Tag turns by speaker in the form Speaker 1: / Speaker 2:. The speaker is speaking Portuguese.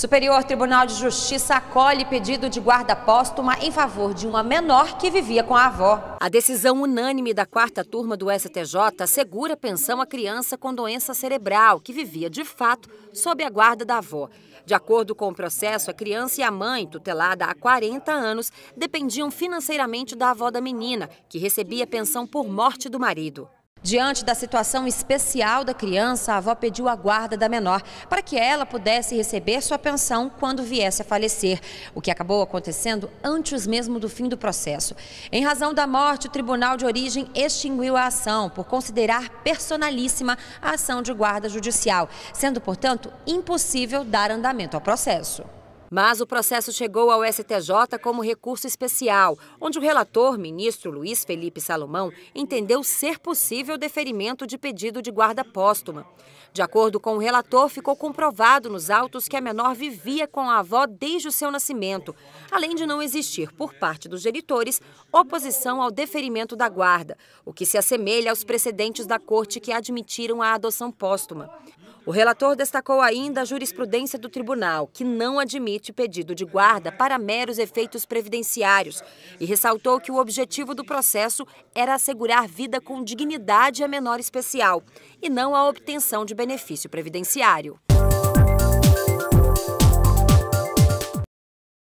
Speaker 1: Superior Tribunal de Justiça acolhe pedido de guarda póstuma em favor de uma menor que vivia com a avó. A decisão unânime da quarta turma do STJ assegura pensão à criança com doença cerebral, que vivia de fato sob a guarda da avó. De acordo com o processo, a criança e a mãe, tutelada há 40 anos, dependiam financeiramente da avó da menina, que recebia pensão por morte do marido. Diante da situação especial da criança, a avó pediu a guarda da menor para que ela pudesse receber sua pensão quando viesse a falecer, o que acabou acontecendo antes mesmo do fim do processo. Em razão da morte, o tribunal de origem extinguiu a ação por considerar personalíssima a ação de guarda judicial, sendo, portanto, impossível dar andamento ao processo. Mas o processo chegou ao STJ como recurso especial, onde o relator, ministro Luiz Felipe Salomão, entendeu ser possível o deferimento de pedido de guarda póstuma. De acordo com o relator, ficou comprovado nos autos que a menor vivia com a avó desde o seu nascimento, além de não existir, por parte dos genitores, oposição ao deferimento da guarda, o que se assemelha aos precedentes da corte que admitiram a adoção póstuma. O relator destacou ainda a jurisprudência do tribunal, que não admite pedido de guarda para meros efeitos previdenciários, e ressaltou que o objetivo do processo era assegurar vida com dignidade a menor especial e não a obtenção de benefício previdenciário.